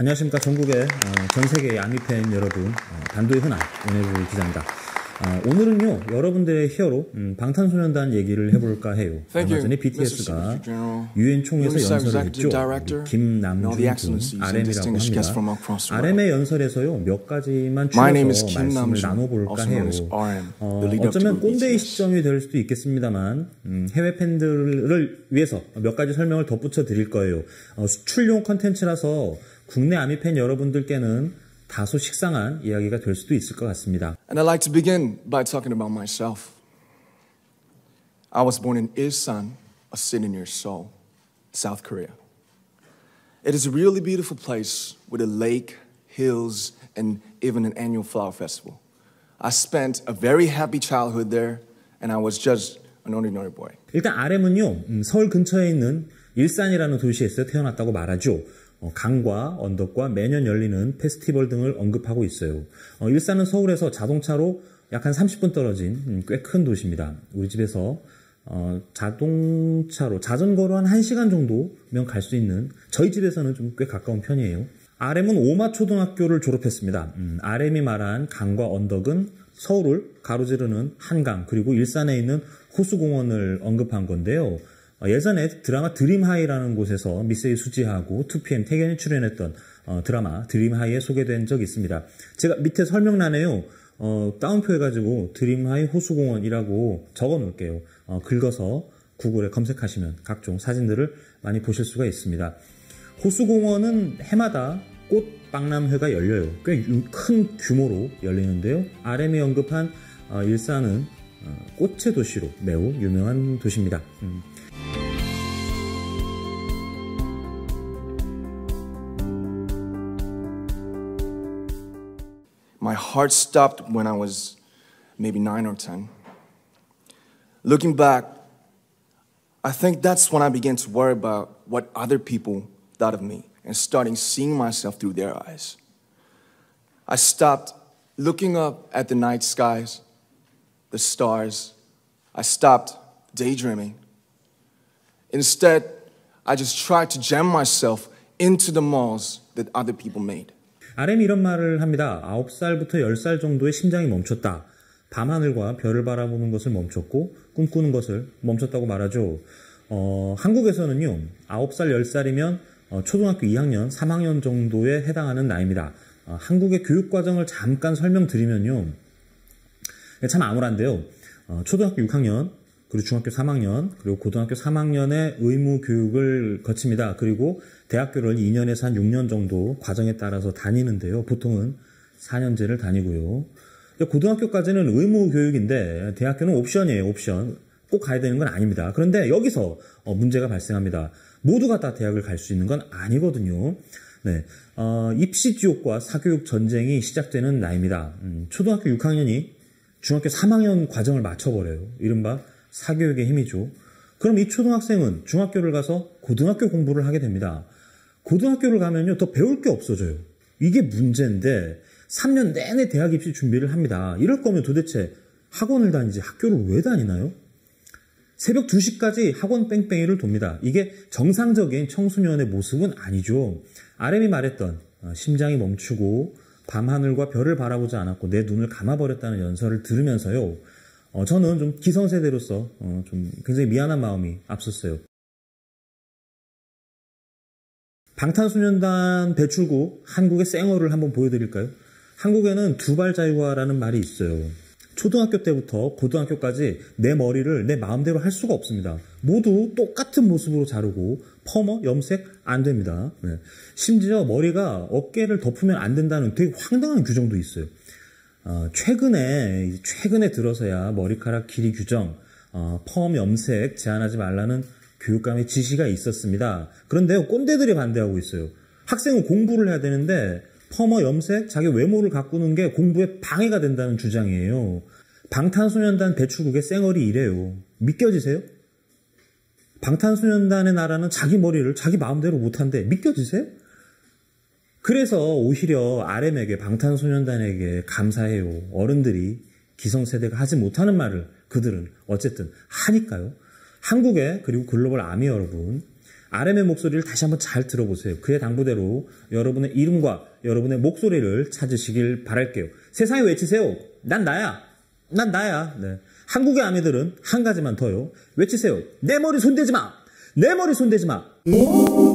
안녕하십니까. 전국의 어, 전 세계의 아미팬 여러분, 어, 단도의 흔한 은혜부 기자입니다. 어, 오늘은요 여러분들의 히어로 음, 방탄소년단 얘기를 해볼까 해요. 얼마 전에 BTS가 유엔 총회에서 연설을 했죠. 김남준 군 RM이라고 합니다. RM의 연설에서요 몇 가지만 추려서 말씀을 나눠볼까 해요. 어, 어쩌면 꼰대의 시점이 될 수도 있겠습니다만 음, 해외 팬들을 위해서 몇 가지 설명을 덧붙여 드릴 거예요. 어, 수출용 컨텐츠라서 국내 아미 팬 여러분들께는 다소 식상한 이야기가 될 수도 있을 것 같습니다. And I'd like to begin by talking about myself. I was born in Ilsan, a city near Seoul, South Korea. It is a really beautiful place with a lake, hills, and even an annual flower festival. I spent a very happy childhood there, and I was just an ordinary boy. 일단 RM은요, 서울 근처에 있는 일산이라는 도시에서 태어났다고 말하죠. 어, 강과 언덕과 매년 열리는 페스티벌 등을 언급하고 있어요. 어, 일산은 서울에서 자동차로 약 한 30분 떨어진 음, 꽤큰 도시입니다. 우리 집에서 어, 자동차로 자전거로 한 1시간 정도면 갈 수 있는 저희 집에서는 좀 꽤 가까운 편이에요. RM은 오마초등학교를 졸업했습니다. RM이 음, 말한 강과 언덕은 서울을 가로지르는 한강 그리고 일산에 있는 호수공원을 언급한 건데요. 어, 예전에 드라마 드림하이라는 곳에서 미세이 수지하고 2PM 태견이 출연했던 어, 드라마 드림하이에 소개된 적이 있습니다. 제가 밑에 설명란에요. 어, 다운표 해가지고 드림하이 호수공원이라고 적어 놓을게요. 어, 긁어서 구글에 검색하시면 각종 사진들을 많이 보실 수가 있습니다. 호수공원은 해마다 꽃박람회가 열려요. 꽤 큰 규모로 열리는데요. RM이 언급한 어, 일산은 어, 꽃의 도시로 매우 유명한 도시입니다. 음. My heart stopped when I was maybe nine or 10. Looking back, I think that's when I began to worry about what other people thought of me and starting seeing myself through their eyes. I stopped looking up at the night skies, the stars. I stopped daydreaming. Instead, I just tried to jam myself into the malls that other people made. RM이 이런 말을 합니다. 9살부터 10살 정도의 심장이 멈췄다. 밤하늘과 별을 바라보는 것을 멈췄고 꿈꾸는 것을 멈췄다고 말하죠. 어, 한국에서는요. 9살, 10살이면 어, 초등학교 2학년, 3학년 정도에 해당하는 나이입니다. 어, 한국의 교육 과정을 잠깐 설명드리면요. 참 암울한데요. 어, 초등학교 6학년 그리고 중학교 3학년, 그리고 고등학교 3학년에 의무 교육을 거칩니다. 그리고 대학교를 2년에서 한 6년 정도 과정에 따라서 다니는데요. 보통은 4년제를 다니고요. 그러니까 고등학교까지는 의무 교육인데 대학교는 옵션이에요. 옵션. 꼭 가야 되는 건 아닙니다. 그런데 여기서 어, 문제가 발생합니다. 모두가 다 대학을 갈 수 있는 건 아니거든요. 네, 어, 입시 지옥과 사교육 전쟁이 시작되는 나이입니다. 음, 초등학교 6학년이 중학교 3학년 과정을 마쳐버려요 이른바 사교육의 힘이죠. 그럼 이 초등학생은 중학교를 가서 고등학교 공부를 하게 됩니다. 고등학교를 가면요, 더 배울 게 없어져요. 이게 문제인데, 3년 내내 대학 입시 준비를 합니다. 이럴 거면 도대체 학원을 다니지 학교를 왜 다니나요? 새벽 2시까지 학원 뺑뺑이를 돕니다. 이게 정상적인 청소년의 모습은 아니죠. 아렘이 말했던 어, 심장이 멈추고 밤하늘과 별을 바라보지 않았고 내 눈을 감아버렸다는 연설을 들으면서요. 어, 저는 좀 기성세대로서 어, 좀 굉장히 미안한 마음이 앞섰어요. 방탄소년단 배출국 한국의 쌩얼을 한번 보여드릴까요? 한국에는 두발 자유화라는 말이 있어요. 초등학교 때부터 고등학교까지 내 머리를 내 마음대로 할 수가 없습니다. 모두 똑같은 모습으로 자르고 퍼머, 염색 안 됩니다. 네. 심지어 머리가 어깨를 덮으면 안 된다는 되게 황당한 규정도 있어요. 어, 최근에 최근에 들어서야 머리카락 길이 규정, 어, 펌 염색 제한하지 말라는 교육감의 지시가 있었습니다. 그런데 꼰대들이 반대하고 있어요. 학생은 공부를 해야 되는데 펌어 염색, 자기 외모를 가꾸는 게 공부에 방해가 된다는 주장이에요. 방탄소년단 배출국의 쌩얼이 이래요. 믿겨지세요? 방탄소년단의 나라는 자기 머리를 자기 마음대로 못한데 믿겨지세요? 그래서 오히려 RM에게 방탄소년단에게 감사해요. 어른들이 기성세대가 하지 못하는 말을 그들은 어쨌든 하니까요. 한국의 그리고 글로벌 아미 여러분 RM의 목소리를 다시 한번 잘 들어보세요. 그의 당부대로 여러분의 이름과 여러분의 목소리를 찾으시길 바랄게요. 세상에 외치세요. 난 나야. 난 나야. 네. 한국의 아미들은 한 가지만 더요. 외치세요. 내 머리 손대지 마. 내 머리 손대지 마.